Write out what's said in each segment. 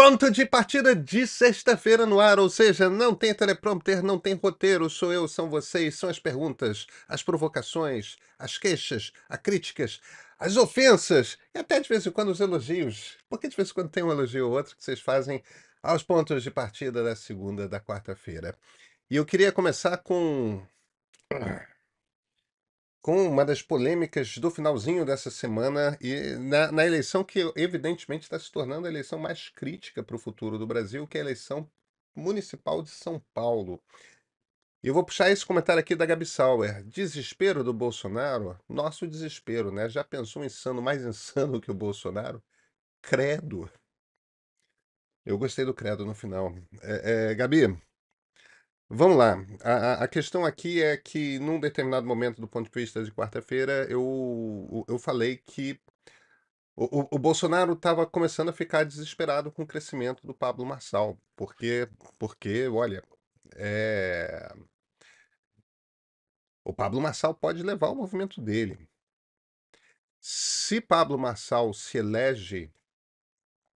Ponto de partida de sexta-feira no ar, ou seja, não tem teleprompter, não tem roteiro, sou eu, são vocês, são as perguntas, as provocações, as queixas, as críticas, as ofensas e até de vez em quando os elogios. Porque de vez em quando tem um elogio ou outro que vocês fazem aos pontos de partida da segunda, da quarta-feira. E eu queria começar com com uma das polêmicas do finalzinho dessa semana e na, na eleição que evidentemente está se tornando a eleição mais crítica para o futuro do Brasil, que é a eleição municipal de São Paulo. Eu vou puxar esse comentário aqui da Gabi Sauer. Desespero do Bolsonaro? Nosso desespero, né? Já pensou um insano mais insano que o Bolsonaro? Credo. Eu gostei do credo no final. É, é, Gabi, Vamos lá. A, a- questão aqui é que, num determinado momento, do ponto de vista de quarta-feira, eu, eu falei que o, o- o Bolsonaro estava começando a ficar desesperado com o crescimento do Pablo Marçal, porque, porque olha, é, o Pablo Marçal pode levar o movimento dele. Se Pablo Marçal se elege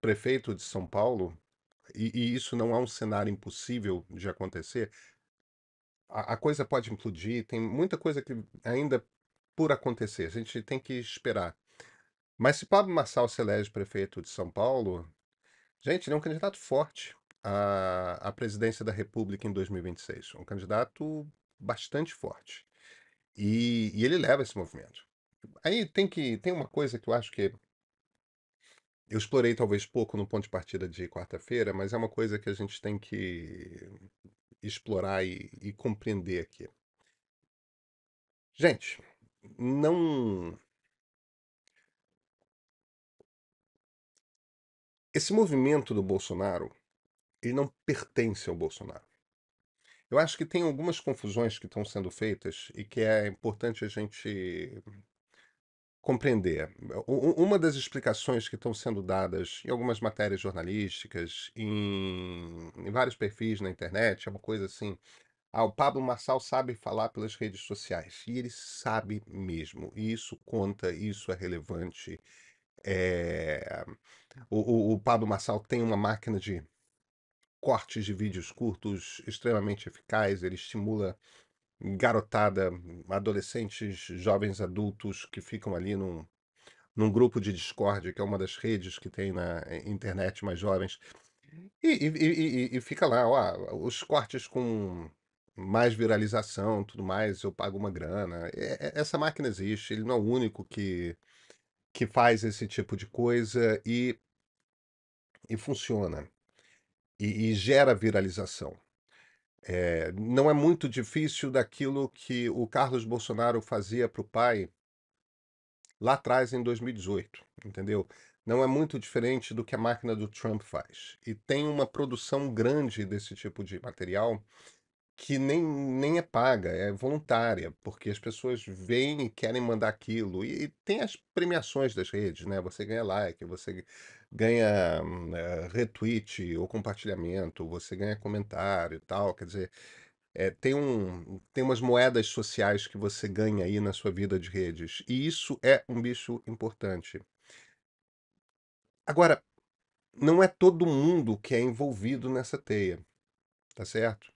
prefeito de São Paulo, e, e isso não é um cenário impossível de acontecer, a, a coisa pode implodir, tem muita coisa que ainda por acontecer, a gente tem que esperar. Mas se Pablo Marçal se elege prefeito de São Paulo, gente, ele é um candidato forte à, à presidência da República em 2026. Um candidato bastante forte. E, e ele leva esse movimento. Aí tem que tem uma coisa que eu acho que eu explorei talvez pouco no ponto de partida de quarta-feira, mas é uma coisa que a gente tem que explorar e, e compreender aqui. Gente, não. Esse movimento do Bolsonaro, ele não pertence ao Bolsonaro. Eu acho que tem algumas confusões que estão sendo feitas e que é importante a gente compreender. Uma das explicações que estão sendo dadas em algumas matérias jornalísticas, em, em vários perfis na internet, é uma coisa assim. Ah, o Pablo Marçal sabe falar pelas redes sociais. E ele sabe mesmo. E isso conta, isso é relevante. É... O, o, o Pablo Marçal tem uma máquina de cortes de vídeos curtos extremamente eficaz. Ele estimula garotada, adolescentes, jovens adultos que ficam ali num, num grupo de Discord, que é uma das redes que tem na eh, internet mais jovens. E, e, e- e- fica lá, ó, os cortes com mais viralização, tudo mais, eu pago uma grana. É, é, essa máquina existe, ele não é o único que, que faz esse tipo de coisa e, e funciona. E, e gera viralização. É, não é muito difícil daquilo que o Carlos Bolsonaro fazia para o pai lá atrás em 2018, entendeu? Não é muito diferente do que a máquina do Trump faz. E tem uma produção grande desse tipo de material que nem, nem é paga, é voluntária, porque as pessoas vêm e querem mandar aquilo. E, e tem as premiações das redes, né? Você ganha like, você ganha hum, eh, retweet ou compartilhamento, você ganha comentário e tal. Quer dizer, é, tem um, tem umas moedas sociais que você ganha aí na sua vida de redes. E isso é um bicho importante. Agora, não é todo mundo que é envolvido nessa teia, tá certo?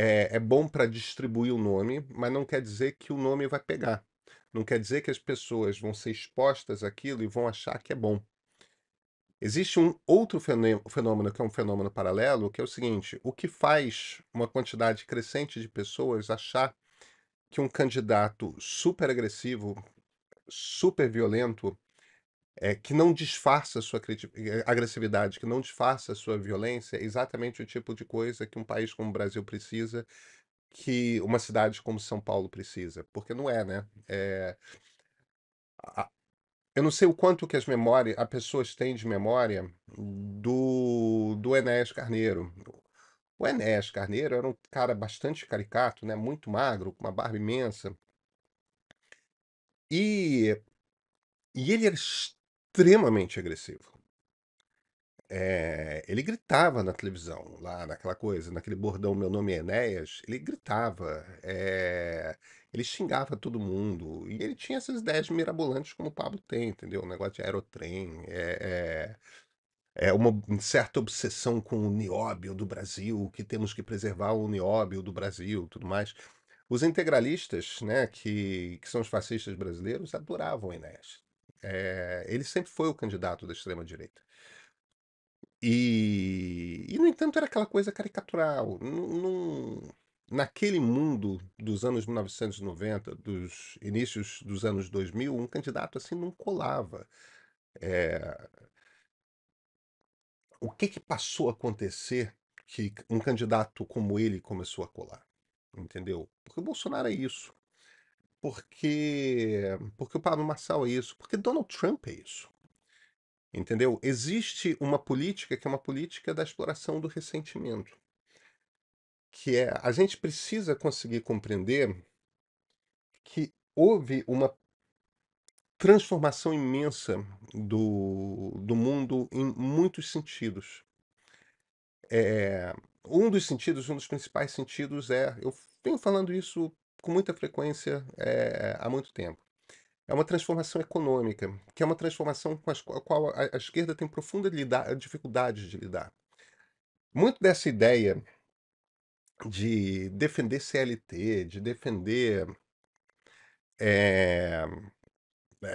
é, é bom para distribuir o nome, mas não quer dizer que o nome vai pegar. Não quer dizer que as pessoas vão ser expostas àquilo e vão achar que é bom. Existe um outro fenômeno, que é um fenômeno paralelo, que é o seguinte: o que faz uma quantidade crescente de pessoas achar que um candidato super agressivo, super violento, é, que não disfarça a sua eh, agressividade, que não disfarça a sua violência, é exatamente o tipo de coisa que um país como o Brasil precisa, que uma cidade como São Paulo precisa. Porque não é, né? É... A... Eu não sei o quanto que as memórias, as pessoas têm de memória do, do Enéas Carneiro. O Enéas Carneiro era um cara bastante caricato, né? muito magro, com uma barba imensa. E, e ele era extremamente agressivo. É, ele gritava na televisão, lá naquela coisa, naquele bordão Meu Nome é Enéas, ele gritava, é, ele xingava todo mundo, e ele tinha essas ideias mirabolantes como o Pablo tem, entendeu? O negócio de aerotrem, é, é, uma certa obsessão com o nióbio do Brasil, que temos que preservar o nióbio do Brasil, tudo mais. Os integralistas, né, que, que são os fascistas brasileiros, adoravam Enéas, é, ele sempre foi o candidato da extrema-direita. E, e, no entanto, era aquela coisa caricatural. Num, naquele mundo dos anos 1990, dos inícios dos anos 2000, um candidato assim não colava. É, o que, que passou a acontecer que um candidato como ele começou a colar? Entendeu? Porque o Bolsonaro é isso porque porque o Pablo Marçal é isso, porque Donald Trump é isso. Entendeu? Existe uma política que é uma política da exploração do ressentimento, que é a gente precisa conseguir compreender que houve uma transformação imensa do, do mundo em muitos sentidos. É, um dos sentidos, um dos principais sentidos é, eu venho falando isso com muita frequência é, há muito tempo. É uma transformação econômica, que é uma transformação com a qual a, a esquerda tem profunda dificuldade de lidar. Muito dessa ideia de defender CLT, de defender é,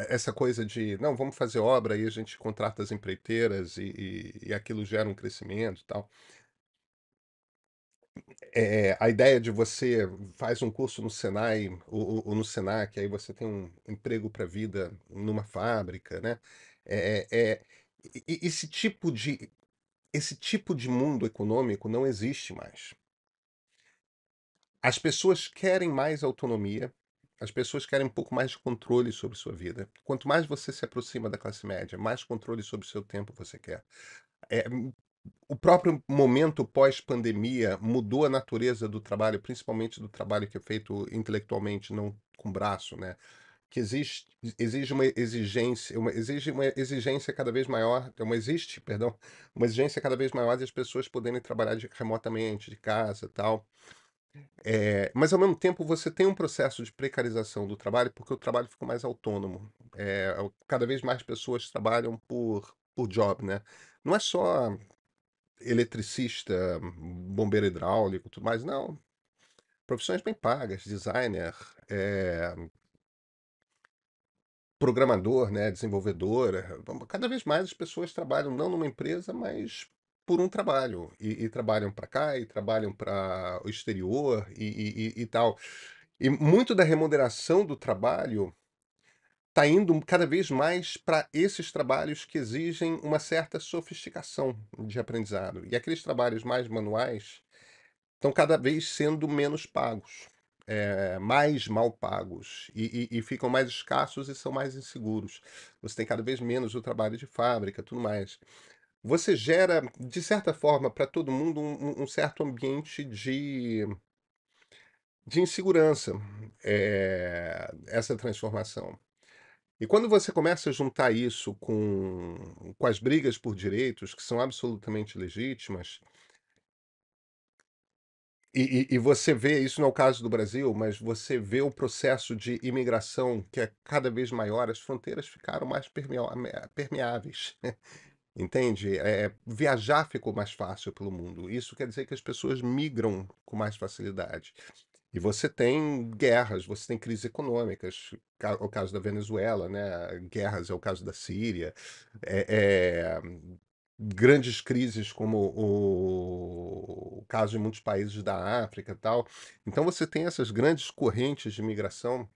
essa coisa de não, vamos fazer obra e a gente contrata as empreiteiras e, e, e aquilo gera um crescimento e tal é, a ideia de você faz um curso no Senai ou, ou no Senac, aí você tem um emprego para vida numa fábrica, né? É, é, esse tipo de esse tipo de mundo econômico não existe mais. As pessoas querem mais autonomia, as pessoas querem um pouco mais de controle sobre sua vida. Quanto mais você se aproxima da classe média, mais controle sobre o seu tempo você quer. É, o próprio momento pós-pandemia mudou a natureza do trabalho, principalmente do trabalho que é feito intelectualmente, não com braço, né? Que existe, exige uma exigência, uma, exige uma exigência cada vez maior, é uma existe, perdão, uma exigência cada vez maior das pessoas poderem trabalhar de, remotamente, de casa tal. É, mas ao mesmo tempo você tem um processo de precarização do trabalho porque o trabalho ficou mais autônomo. É, cada vez mais pessoas trabalham por, por job, né? Não é só eletricista, bombeiro hidráulico, tudo mais. Não. Profissões bem pagas, designer, é, programador, né, desenvolvedora. Cada vez mais as pessoas trabalham não numa empresa, mas por um trabalho. E, e trabalham para cá, e trabalham para o exterior e, e, e tal. E muito da remuneração do trabalho está indo cada vez mais para esses trabalhos que exigem uma certa sofisticação de aprendizado. E aqueles trabalhos mais manuais estão cada vez sendo menos pagos, é, mais mal pagos, e, e, e, ficam mais escassos e são mais inseguros. Você tem cada vez menos o trabalho de fábrica, tudo mais. Você gera, de certa forma, para todo mundo um, um certo ambiente de de insegurança é, essa transformação. E quando você começa a juntar isso com, com as brigas por direitos, que são absolutamente legítimas, e, e, e, você vê, isso não é o caso do Brasil, mas você vê o processo de imigração que é cada vez maior, as fronteiras ficaram mais permeáveis. Entende? É, viajar ficou mais fácil pelo mundo. Isso quer dizer que as pessoas migram com mais facilidade. E você tem guerras, você tem crises econômicas, o caso da Venezuela, né? guerras é o caso da Síria, é, é, grandes crises como o, o caso de muitos países da África tal. Então você tem essas grandes correntes de migração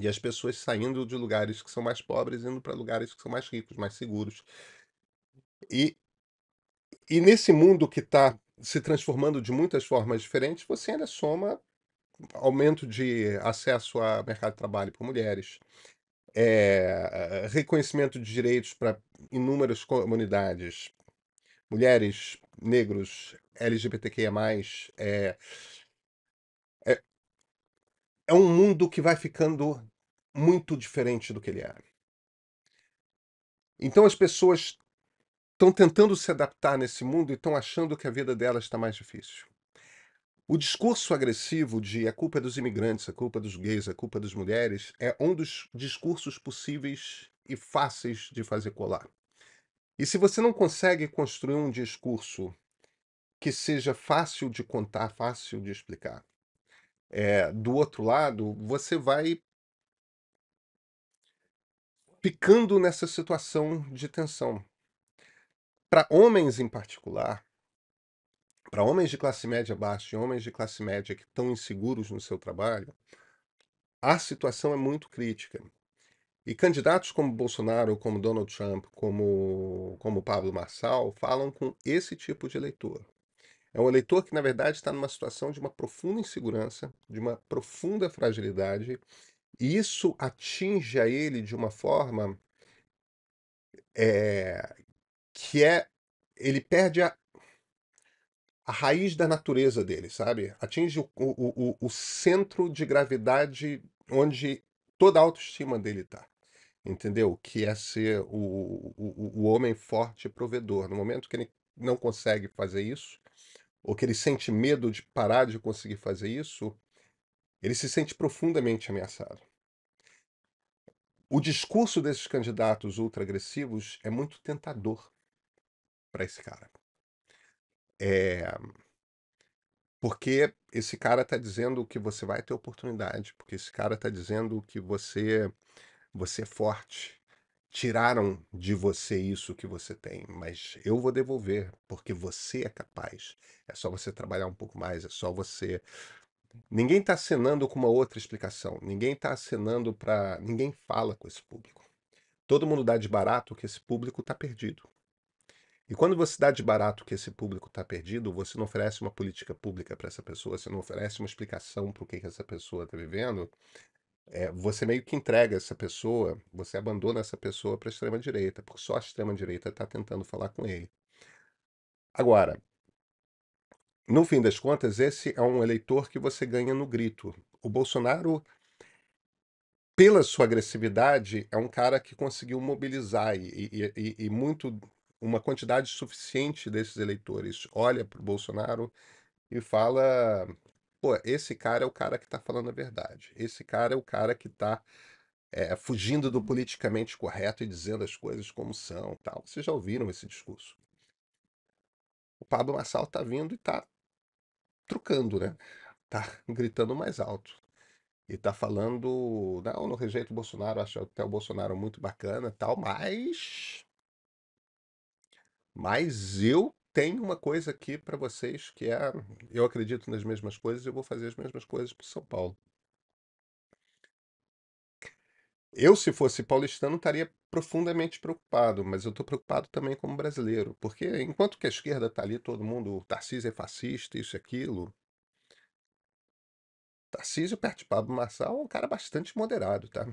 e as pessoas saindo de lugares que são mais pobres indo para lugares que são mais ricos, mais seguros. E, e nesse mundo que está se transformando de muitas formas diferentes, você ainda soma aumento de acesso ao mercado de trabalho para mulheres, é, reconhecimento de direitos para inúmeras comunidades, mulheres, negros, LGBTQIA+, é, eh, é, é um mundo que vai ficando muito diferente do que ele era. É. Então as pessoas estão tentando se adaptar nesse mundo e estão achando que a vida delas está mais difícil. O discurso agressivo de a culpa é dos imigrantes, a culpa é dos gays, a culpa é das mulheres, é um dos discursos possíveis e fáceis de fazer colar. E se você não consegue construir um discurso que seja fácil de contar, fácil de explicar, é, do outro lado, você vai ficando nessa situação de tensão. Para homens em particular, para homens de classe média baixa e homens de classe média que estão inseguros no seu trabalho, a situação é muito crítica. E candidatos como Bolsonaro, como Donald Trump, como, como Pablo Marçal falam com esse tipo de eleitor. É um eleitor que, na verdade, está numa situação de uma profunda insegurança, de uma profunda fragilidade, e isso atinge a ele de uma forma é, que é. Ele perde a a raiz da natureza dele, sabe? Atinge o, o, o, o centro de gravidade onde toda a autoestima dele está entendeu? Que é ser o, o, o, homem forte e provedor. No momento que ele não consegue fazer isso, ou que ele sente medo de parar de conseguir fazer isso, ele se sente profundamente ameaçado. O discurso desses candidatos ultra-agressivos é muito tentador para esse cara. É... Porque esse cara está dizendo que você vai ter oportunidade, porque esse cara está dizendo que você, você é forte. Tiraram de você isso que você tem, mas eu vou devolver, porque você é capaz. É só você trabalhar um pouco mais, é só você Ninguém está acenando com uma outra explicação. Ninguém está acenando para. Ninguém fala com esse público. Todo mundo dá de barato que esse público está perdido. E quando você dá de barato que esse público está perdido, você não oferece uma política pública para essa pessoa, você não oferece uma explicação para o que, que essa pessoa está vivendo, é, você meio que entrega essa pessoa, você abandona essa pessoa para a extrema-direita, porque só a extrema-direita está tentando falar com ele. Agora, no fim das contas, esse é um eleitor que você ganha no grito. O Bolsonaro, pela sua agressividade, é um cara que conseguiu mobilizar e, e, e, e muito uma quantidade suficiente desses eleitores olha para o Bolsonaro e fala: pô, esse cara é o cara que está falando a verdade, esse cara é o cara que está é, eh, fugindo do uhum. politicamente correto e dizendo as coisas como são. tal. Vocês já ouviram esse discurso? O Pablo Massal está vindo e está trucando, né? está gritando mais alto. E está falando, não, não rejeito o Bolsonaro, acho até o Bolsonaro muito bacana tal, mas mas eu tenho uma coisa aqui para vocês que é: eu acredito nas mesmas coisas, eu vou fazer as mesmas coisas para São Paulo. Eu, se fosse paulistano, estaria profundamente preocupado, mas eu estou preocupado também como brasileiro, porque enquanto que a esquerda está ali, todo mundo, Tarcísio é fascista, isso e aquilo. Tarcísio perto de Pablo Marçal é um cara bastante moderado, tá?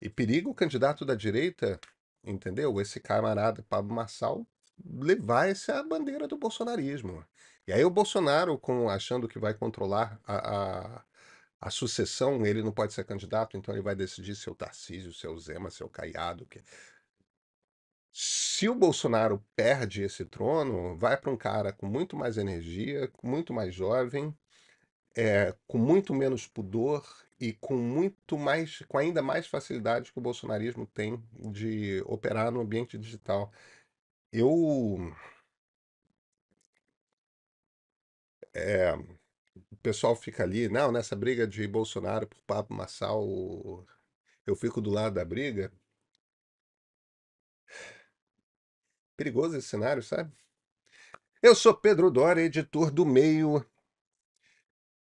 E periga o candidato da direita entendeu? Esse camarada Pablo Marçal levar essa bandeira do bolsonarismo. E aí o Bolsonaro, com, achando que vai controlar a, a, a, sucessão, ele não pode ser candidato, então ele vai decidir se é o Tarcísio, se é o Zema, se é o Caiado. Que... Se o Bolsonaro perde esse trono, vai para um cara com muito mais energia, muito mais jovem, é, com muito menos pudor e com muito mais, com ainda mais facilidade que o bolsonarismo tem de operar no ambiente digital. Eu É, o pessoal fica ali, não, nessa briga de Bolsonaro por Pablo Massal, eu fico do lado da briga. Perigoso esse cenário, sabe? Eu sou Pedro Dória, editor do Meio.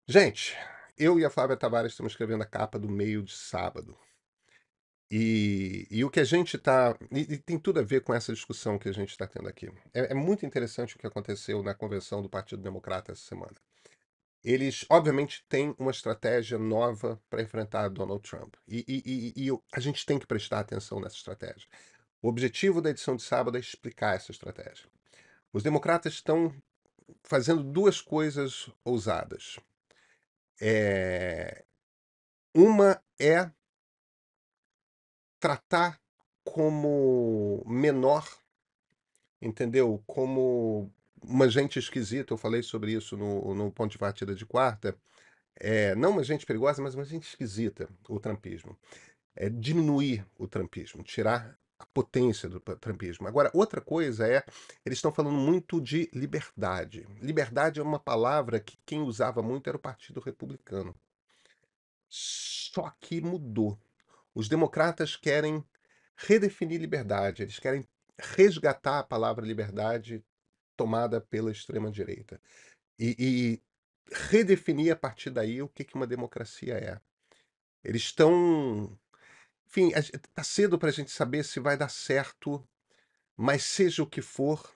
Gente, eu e a Flávia Tavares estamos escrevendo a capa do meio de sábado. E, e o que a gente está. E, e, tem tudo a ver com essa discussão que a gente está tendo aqui. É, é muito interessante o que aconteceu na convenção do Partido Democrata essa semana. Eles, obviamente, têm uma estratégia nova para enfrentar Donald Trump. E, e, e, e a gente tem que prestar atenção nessa estratégia. O objetivo da edição de sábado é explicar essa estratégia. Os democratas estão fazendo duas coisas ousadas. É... Uma é tratar como menor, entendeu? Como uma gente esquisita, eu falei sobre isso no, no ponto de partida de quarta. É, não uma gente perigosa, mas uma gente esquisita, o trampismo. É diminuir o trampismo, tirar a potência do trumpismo. Agora, outra coisa é, eles estão falando muito de liberdade. Liberdade é uma palavra que quem usava muito era o Partido Republicano. Só que mudou. Os democratas querem redefinir liberdade, eles querem resgatar a palavra liberdade tomada pela extrema-direita e, e, redefinir a partir daí o que, que uma democracia é. Eles estão enfim, está cedo para a gente saber se vai dar certo, mas seja o que for,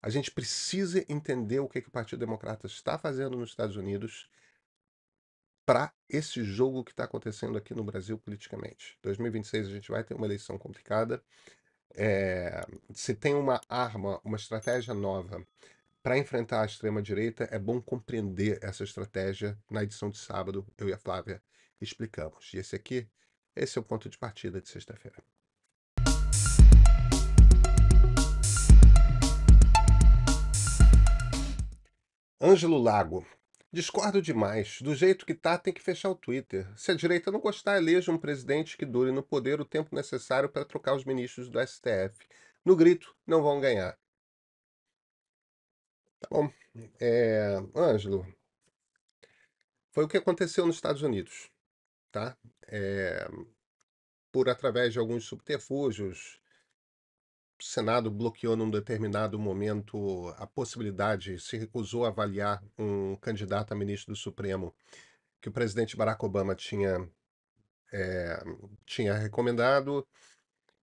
a gente precisa entender o que, que o Partido Democrata está fazendo nos Estados Unidos para esse jogo que está acontecendo aqui no Brasil politicamente. 2026 a gente vai ter uma eleição complicada. É, se tem uma arma, uma estratégia nova para enfrentar a extrema-direita, é bom compreender essa estratégia. Na edição de sábado, eu e a Flávia explicamos. E esse aqui esse é o ponto de partida de sexta-feira. Ângelo Lago. Discordo demais. Do jeito que tá, tem que fechar o Twitter. Se a direita não gostar, eleja um presidente que dure no poder o tempo necessário para trocar os ministros do STF. No grito, não vão ganhar. Tá bom. É, Ângelo, foi o que aconteceu nos Estados Unidos. Tá? é, por através de alguns subterfúgios, o Senado bloqueou num determinado momento a possibilidade, se recusou a avaliar um candidato a ministro do Supremo que o presidente Barack Obama tinha, é, tinha recomendado.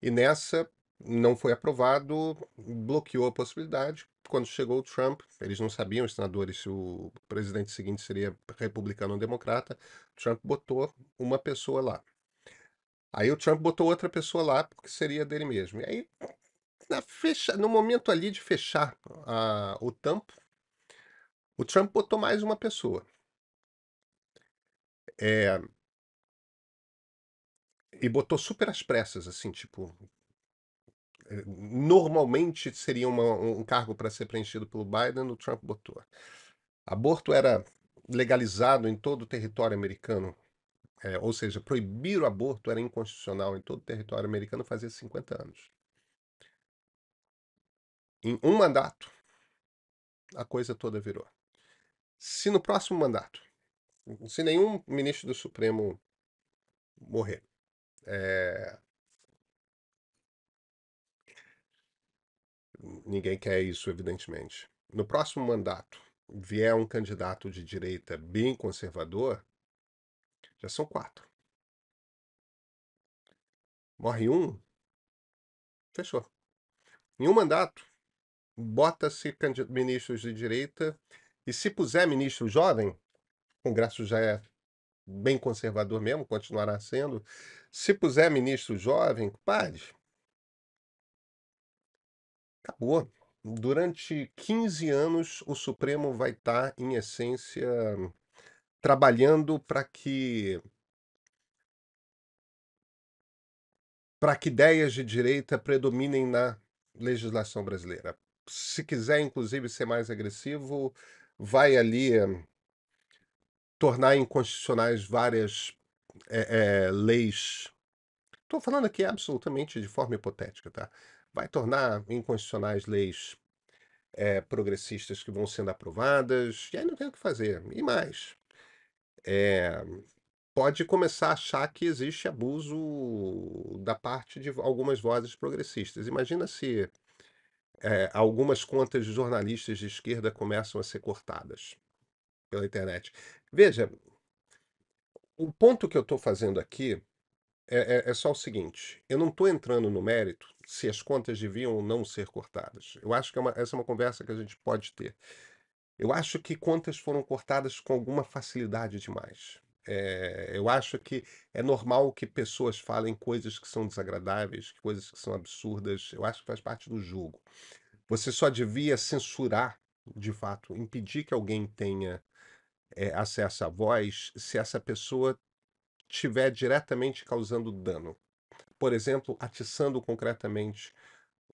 E nessa, não foi aprovado, bloqueou a possibilidade. Quando chegou o Trump, eles não sabiam, os senadores, se o presidente seguinte seria republicano ou democrata. Trump botou uma pessoa lá. Aí o Trump botou outra pessoa lá, porque seria dele mesmo. E aí, na fecha, no momento ali de fechar a, o tampo, o Trump botou mais uma pessoa. É, e botou super às pressas, assim, tipo, normalmente seria uma, um cargo para ser preenchido pelo Biden, o Trump botou. Aborto era legalizado em todo o território americano, é, ou seja, proibir o aborto era inconstitucional em todo o território americano fazia 50 anos. Em um mandato, a coisa toda virou. Se no próximo mandato, se nenhum ministro do Supremo morrer, é, ninguém quer isso, evidentemente. No próximo mandato vier um candidato de direita bem conservador, já são quatro. Morre um, fechou. Em um mandato, bota-se ministros de direita, e se puser ministro jovem, o Congresso já é bem conservador mesmo, continuará sendo. Se puser ministro jovem, padre Acabou. Durante 15 anos, o Supremo vai estar, tá, em essência, trabalhando para que para que ideias de direita predominem na legislação brasileira. Se quiser, inclusive, ser mais agressivo, vai ali tornar inconstitucionais várias eh, eh, leis. Estou falando aqui absolutamente de forma hipotética, tá? vai tornar inconstitucionais leis é, progressistas que vão sendo aprovadas, e aí não tem o que fazer. E mais, é, pode começar a achar que existe abuso da parte de algumas vozes progressistas. Imagina se é, algumas contas de jornalistas de esquerda começam a ser cortadas pela internet. Veja, o ponto que eu estou fazendo aqui é, é, é, só o seguinte: eu não estou entrando no mérito se as contas deviam ou não ser cortadas. Eu acho que é uma, essa é uma conversa que a gente pode ter. Eu acho que contas foram cortadas com alguma facilidade demais. É, eu acho que é normal que pessoas falem coisas que são desagradáveis, coisas que são absurdas. Eu acho que faz parte do jogo. Você só devia censurar, de fato, impedir que alguém tenha é, acesso à voz se essa pessoa estiver diretamente causando dano. Por exemplo, atiçando concretamente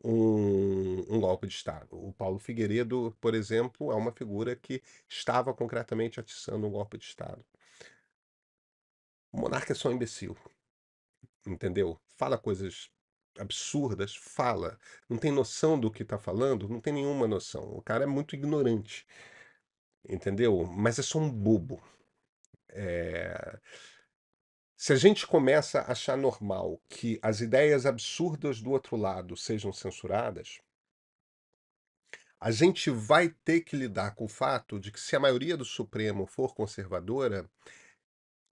um, um, golpe de Estado. O Paulo Figueiredo, por exemplo, é uma figura que estava concretamente atiçando um golpe de Estado. O monarca é só um imbecil, entendeu? Fala coisas absurdas, fala, não tem noção do que está falando, não tem nenhuma noção. O cara é muito ignorante, entendeu? Mas é só um bobo. É se a gente começa a achar normal que as ideias absurdas do outro lado sejam censuradas, a gente vai ter que lidar com o fato de que, se a maioria do Supremo for conservadora,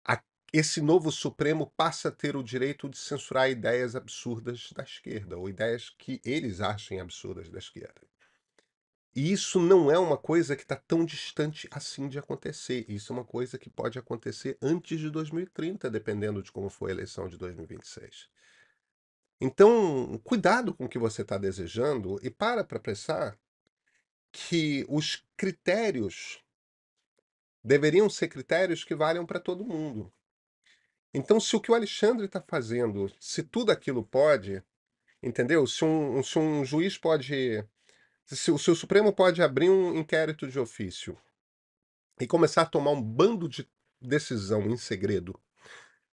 a, esse novo Supremo passa a ter o direito de censurar ideias absurdas da esquerda, ou ideias que eles achem absurdas da esquerda. E isso não é uma coisa que está tão distante assim de acontecer. Isso é uma coisa que pode acontecer antes de 2030, dependendo de como for a eleição de 2026. Então, cuidado com o que você está desejando e para para pensar que os critérios deveriam ser critérios que valham para todo mundo. Então, se o que o Alexandre está fazendo, se tudo aquilo pode, entendeu? Se um, se um juiz pode se, o, se o Supremo pode abrir um inquérito de ofício e começar a tomar um bando de decisão em segredo,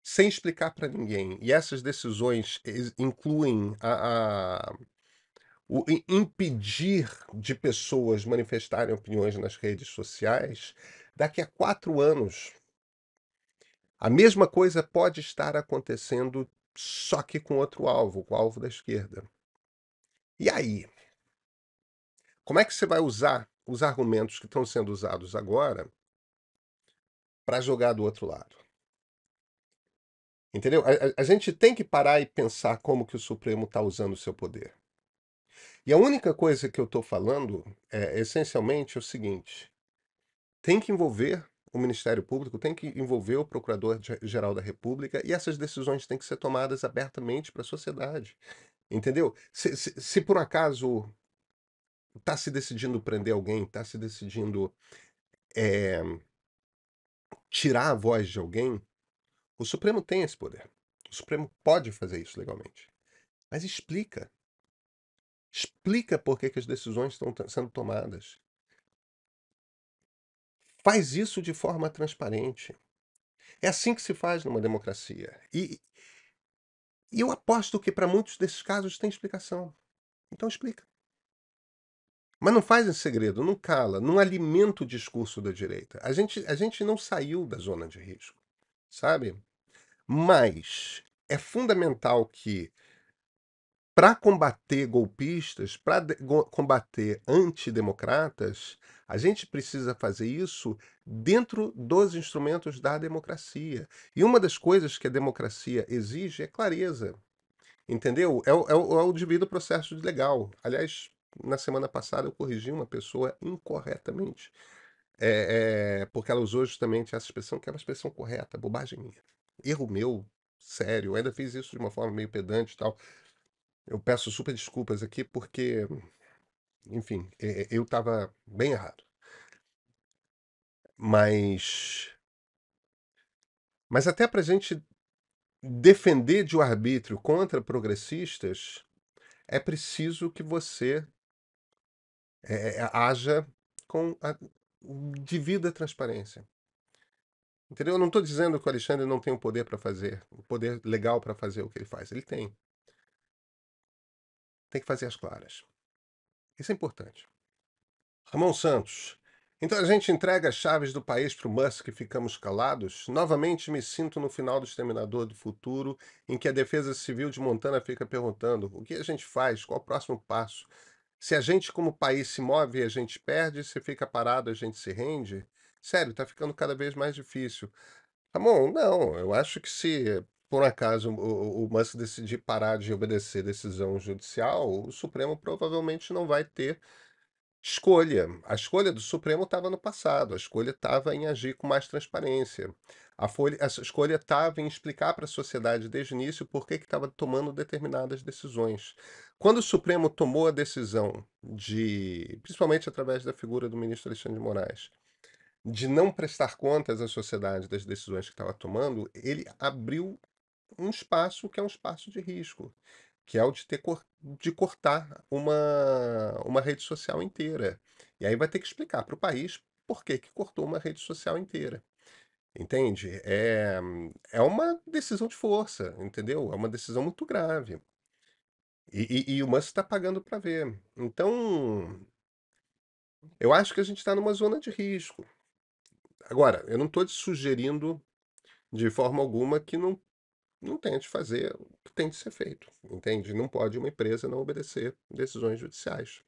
sem explicar para ninguém, e essas decisões incluem a, a o impedir de pessoas manifestarem opiniões nas redes sociais, daqui a quatro anos, a mesma coisa pode estar acontecendo, só que com outro alvo, com o alvo da esquerda. E aí? Como é que você vai usar os argumentos que estão sendo usados agora para jogar do outro lado? Entendeu? A, a, gente tem que parar e pensar como que o Supremo está usando o seu poder. E a única coisa que eu estou falando é essencialmente é o seguinte: tem que envolver o Ministério Público, tem que envolver o Procurador-Geral da República e essas decisões têm que ser tomadas abertamente para a sociedade. Entendeu? Se, se, se por acaso está se decidindo prender alguém, está se decidindo é, tirar a voz de alguém, o Supremo tem esse poder. O Supremo pode fazer isso legalmente. Mas explica. Explica por que, que as decisões estão sendo tomadas. Faz isso de forma transparente. É assim que se faz numa democracia. E, e eu aposto que para muitos desses casos tem explicação. Então explica. Mas não faz em segredo, não cala, não alimenta o discurso da direita. A gente, a gente não saiu da zona de risco, sabe? Mas é fundamental que, para combater golpistas, para combater antidemocratas, a gente precisa fazer isso dentro dos instrumentos da democracia. E uma das coisas que a democracia exige é clareza. Entendeu? É o, é o, é o devido processo legal. Aliás, na semana passada eu corrigi uma pessoa incorretamente. É, é, porque ela usou justamente essa expressão, que é uma expressão correta, bobagem minha. Erro meu, sério. Eu ainda fiz isso de uma forma meio pedante e tal. Eu peço super desculpas aqui porque, enfim, é, é, eu estava bem errado. Mas. Mas até para gente defender de um arbítrio contra progressistas, é preciso que você é, é, é, haja com a devida transparência. Entendeu? Eu não estou dizendo que o Alexandre não tem o poder para fazer, o poder legal para fazer o que ele faz. Ele tem. Tem que fazer as claras. Isso é importante. Ramon Santos. Então a gente entrega as chaves do país para o Musk e ficamos calados? Novamente me sinto no final do Exterminador do Futuro, em que a Defesa Civil de Montana fica perguntando o que a gente faz, qual o próximo passo. Se a gente, como país, se move, a gente perde, se fica parado, a gente se rende. Sério, tá ficando cada vez mais difícil. Ramon, não, eu acho que se por acaso o, o Musk decidir parar de obedecer decisão judicial, o Supremo provavelmente não vai ter escolha. A escolha do Supremo estava no passado, a escolha estava em agir com mais transparência. A, folha, a escolha estava em explicar para a sociedade desde o início por que estava tomando determinadas decisões. Quando o Supremo tomou a decisão de, principalmente através da figura do ministro Alexandre de Moraes, de não prestar contas à sociedade das decisões que estava tomando, ele abriu um espaço que é um espaço de risco, que é o de ter de cortar uma, uma rede social inteira. E aí vai ter que explicar para o país por que, que cortou uma rede social inteira. Entende? É, é uma decisão de força, entendeu? É uma decisão muito grave. E, e, e o Musk está pagando para ver. Então, eu acho que a gente está numa zona de risco. Agora, eu não estou sugerindo de forma alguma que não, não tenha de fazer o que tem de ser feito, entende? Não pode uma empresa não obedecer decisões judiciais.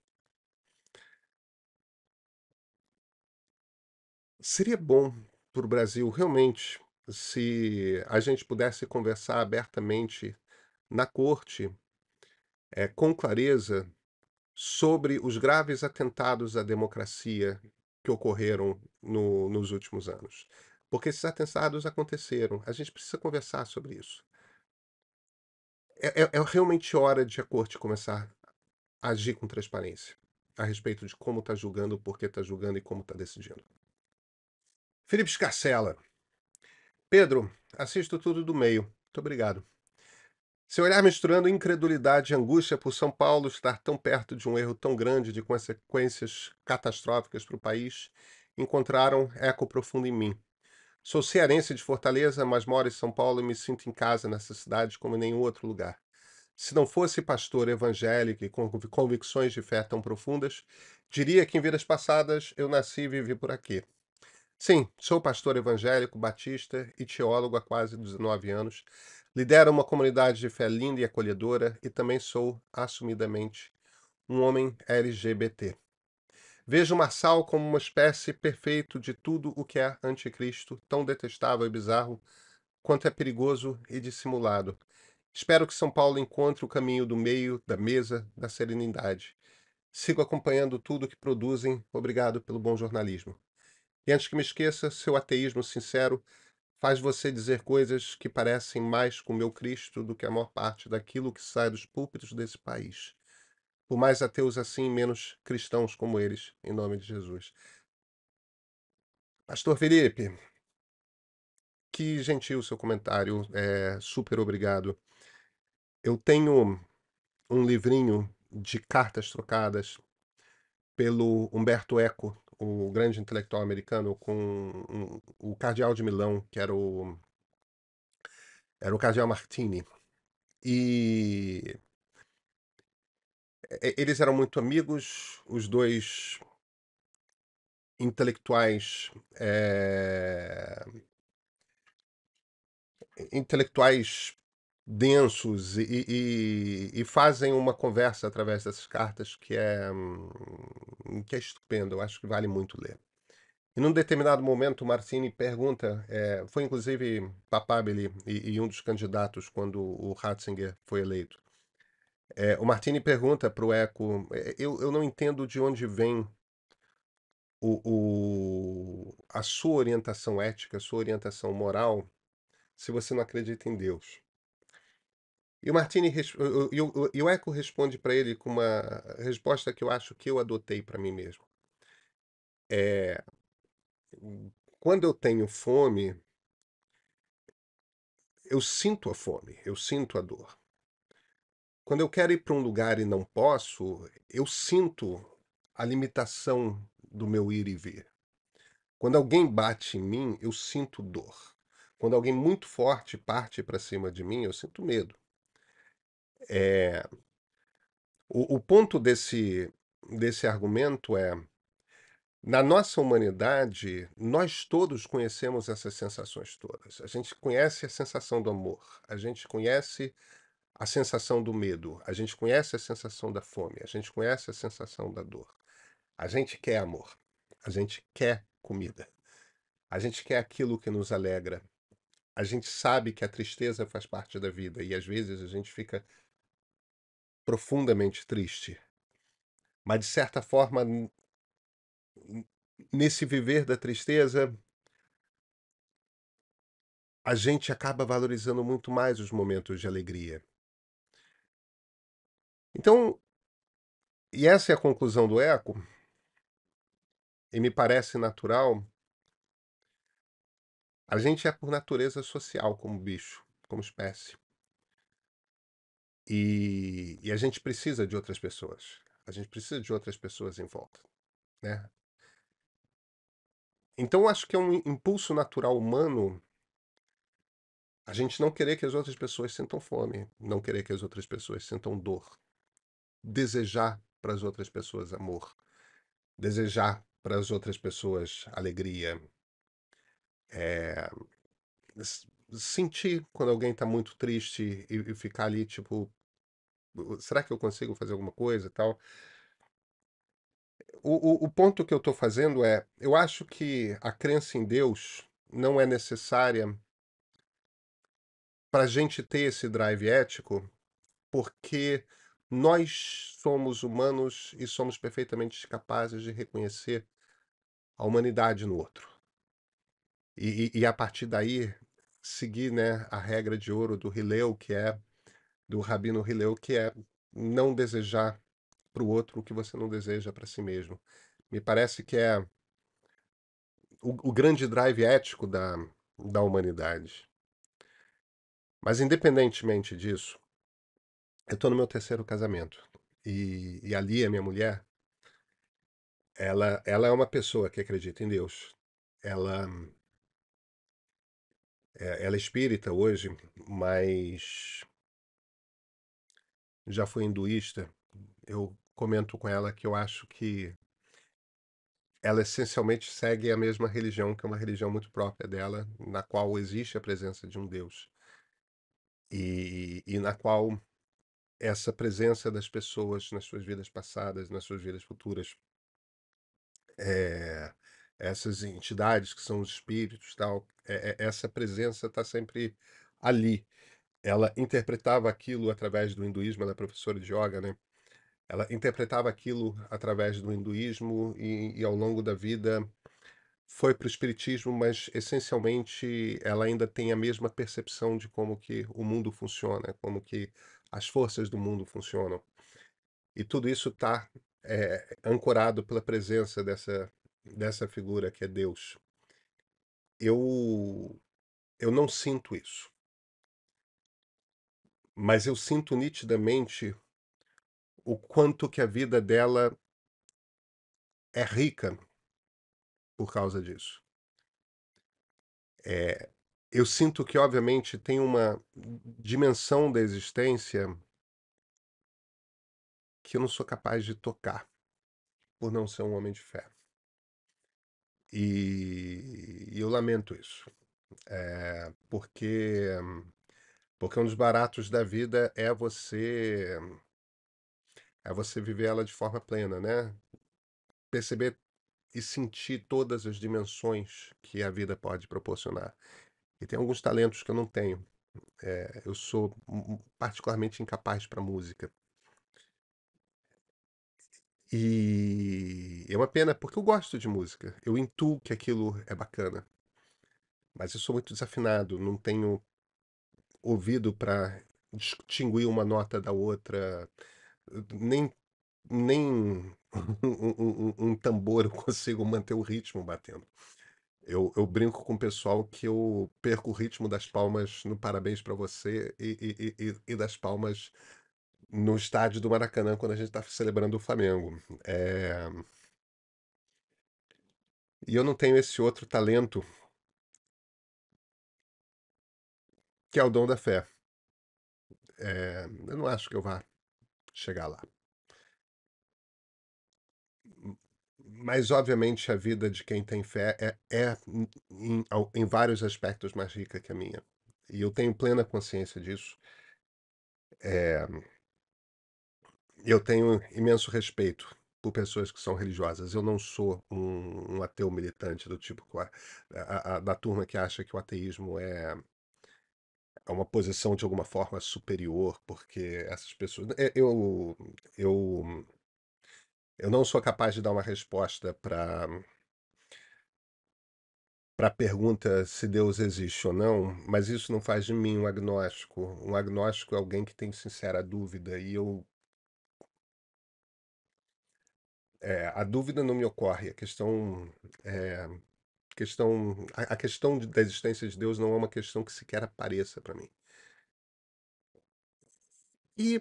Seria bom para o Brasil realmente se a gente pudesse conversar abertamente na corte é, com clareza sobre os graves atentados à democracia que ocorreram no, nos últimos anos. Porque esses atentados aconteceram. A gente precisa conversar sobre isso. É, é, é realmente hora de a corte começar a agir com transparência a respeito de como está julgando, por que está julgando e como está decidindo. Felipe Scarcella. Pedro, assisto tudo do meio. Muito obrigado. Seu olhar misturando incredulidade e angústia por São Paulo estar tão perto de um erro tão grande de consequências catastróficas para o país, encontraram eco profundo em mim. Sou cearense de Fortaleza, mas moro em São Paulo e me sinto em casa nessa cidade como em nenhum outro lugar. Se não fosse pastor evangélico e com convicções de fé tão profundas, diria que em vidas passadas eu nasci e vivi por aqui. Sim, sou pastor evangélico, batista e teólogo há quase 19 anos, Lidero uma comunidade de fé linda e acolhedora e também sou, assumidamente, um homem LGBT. Vejo Marçal como uma espécie perfeito de tudo o que é anticristo, tão detestável e bizarro quanto é perigoso e dissimulado. Espero que São Paulo encontre o caminho do meio, da mesa, da serenidade. Sigo acompanhando tudo o que produzem. Obrigado pelo bom jornalismo. E antes que me esqueça, seu ateísmo sincero faz você dizer coisas que parecem mais com o meu Cristo do que a maior parte daquilo que sai dos púlpitos desse país. Por mais ateus assim, menos cristãos como eles, em nome de Jesus. Pastor Felipe, que gentil seu comentário, é, super obrigado. Eu tenho um livrinho de cartas trocadas pelo Humberto Eco, o grande intelectual americano, com um, o cardeal de Milão, que era o, era o cardeal Martini. E eles eram muito amigos, os dois intelectuais é... intelectuais densos e, e, e, fazem uma conversa através dessas cartas que é, hum, que é estupendo. Eu acho que vale muito ler. E num determinado momento, Martini pergunta, é, foi inclusive Papabile e, e, um dos candidatos quando o Ratzinger foi eleito. É, o Martini pergunta para o Eco, é, eu, eu não entendo de onde vem o, o, a sua orientação ética, a sua orientação moral, se você não acredita em Deus. E o Martini e o, Eco responde para ele com uma resposta que eu acho que eu adotei para mim mesmo. É, quando eu tenho fome, eu sinto a fome, eu sinto a dor. Quando eu quero ir para um lugar e não posso, eu sinto a limitação do meu ir e vir. Quando alguém bate em mim, eu sinto dor. Quando alguém muito forte parte para cima de mim, eu sinto medo. É, o, o ponto desse, desse argumento é: na nossa humanidade, nós todos conhecemos essas sensações todas. A gente conhece a sensação do amor, a gente conhece a sensação do medo, a gente conhece a sensação da fome, a gente conhece a sensação da dor. A gente quer amor, a gente quer comida, a gente quer aquilo que nos alegra. A gente sabe que a tristeza faz parte da vida e às vezes a gente fica profundamente triste. Mas, de certa forma, nesse viver da tristeza, a gente acaba valorizando muito mais os momentos de alegria. Então, e essa é a conclusão do eco, e me parece natural, a gente é por natureza social como bicho, como espécie. E, e a gente precisa de outras pessoas. A gente precisa de outras pessoas em volta, né? Então acho que é um impulso natural humano a gente não querer que as outras pessoas sintam fome, não querer que as outras pessoas sintam dor, desejar para as outras pessoas amor, desejar para as outras pessoas alegria, é, sentir quando alguém está muito triste e, e, ficar ali, tipo, será que eu consigo fazer alguma coisa e tal? O, o, o ponto que eu estou fazendo é: eu acho que a crença em Deus não é necessária para a gente ter esse drive ético, porque nós somos humanos e somos perfeitamente capazes de reconhecer a humanidade no outro. E, e, e, a partir daí seguir né, a regra de ouro do Rileu, que é do Rabino Rileu, que é não desejar para o outro o que você não deseja para si mesmo. Me parece que é o, o grande drive ético da, da humanidade. Mas independentemente disso, eu estou no meu terceiro casamento e, e ali a minha mulher, ela, ela é uma pessoa que acredita em Deus. Ela é, ela é espírita hoje, mas já foi hinduísta. Eu comento com ela que eu acho que ela essencialmente segue a mesma religião, que é uma religião muito própria dela, na qual existe a presença de um Deus. E, e na qual essa presença das pessoas nas suas vidas passadas, nas suas vidas futuras, é, essas entidades que são os espíritos, tal, é, é, essa presença está sempre ali. Ela interpretava aquilo através do hinduísmo, ela é professora de yoga, né? Ela interpretava aquilo através do hinduísmo e, e ao longo da vida foi para o espiritismo, mas essencialmente ela ainda tem a mesma percepção de como que o mundo funciona, como que as forças do mundo funcionam. E tudo isso está é, ancorado pela presença dessa dessa figura que é Deus, eu eu não sinto isso. Mas eu sinto nitidamente o quanto que a vida dela é rica por causa disso. É, eu sinto que, obviamente, tem uma dimensão da existência que eu não sou capaz de tocar, por não ser um homem de fé. E, eu lamento isso. É, porque, porque é um dos baratos da vida é você é você viver ela de forma plena, né? Perceber e sentir todas as dimensões que a vida pode proporcionar. E tem alguns talentos que eu não tenho. É, eu sou particularmente incapaz para música. E é uma pena, porque eu gosto de música. Eu intuo que aquilo é bacana. Mas eu sou muito desafinado, não tenho ouvido para distinguir uma nota da outra, nem, nem um, um, um, tambor eu consigo manter o ritmo batendo. Eu, eu brinco com o pessoal que eu perco o ritmo das palmas no parabéns para você e, e, e, e das palmas no estádio do Maracanã quando a gente está celebrando o Flamengo. É... E eu não tenho esse outro talento que é o dom da fé. É... Eu não acho que eu vá chegar lá. Mas, obviamente, a vida de quem tem fé é, é em, em vários aspectos mais rica que a minha. E eu tenho plena consciência disso. É, eu tenho imenso respeito por pessoas que são religiosas. Eu não sou um, um ateu militante do tipo a, a, a, da turma que acha que o ateísmo é, é uma posição de alguma forma superior, porque essas pessoas. É, eu, eu, eu não sou capaz de dar uma resposta para para a pergunta se Deus existe ou não, mas isso não faz de mim um agnóstico. Um agnóstico é alguém que tem sincera dúvida, e eu é, a dúvida não me ocorre. A questão, é, questão, a, a questão de, da existência de Deus não é uma questão que sequer apareça para mim. E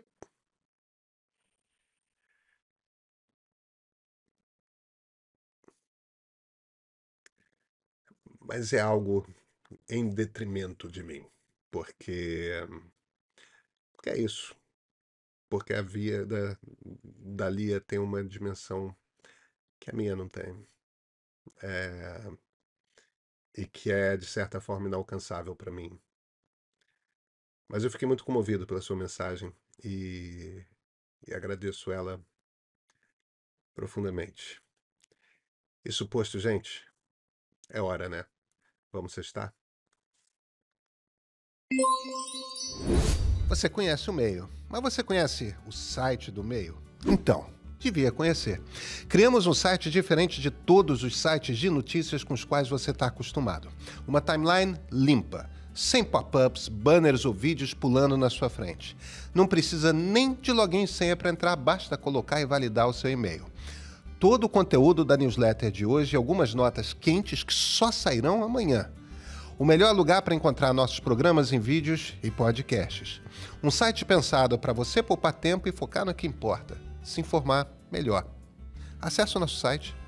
mas é algo em detrimento de mim, porque, porque é isso porque a via da, da Lia é, tem uma dimensão que a é minha não tem. É, e que é, de certa forma, inalcançável para mim. Mas eu fiquei muito comovido pela sua mensagem e, e agradeço ela profundamente. Isso posto, gente, é hora, né? Vamos Música você conhece o meio, mas você conhece o site do meio? Então, devia conhecer. Criamos um site diferente de todos os sites de notícias com os quais você está acostumado. Uma timeline limpa, sem pop-ups, banners ou vídeos pulando na sua frente. Não precisa nem de login e senha para entrar, basta colocar e validar o seu e-mail. Todo o conteúdo da newsletter de hoje e algumas notas quentes que só sairão amanhã o melhor lugar para encontrar nossos programas em vídeos e podcasts. Um site pensado para você poupar tempo e focar no que importa, se informar melhor. Acesse o nosso site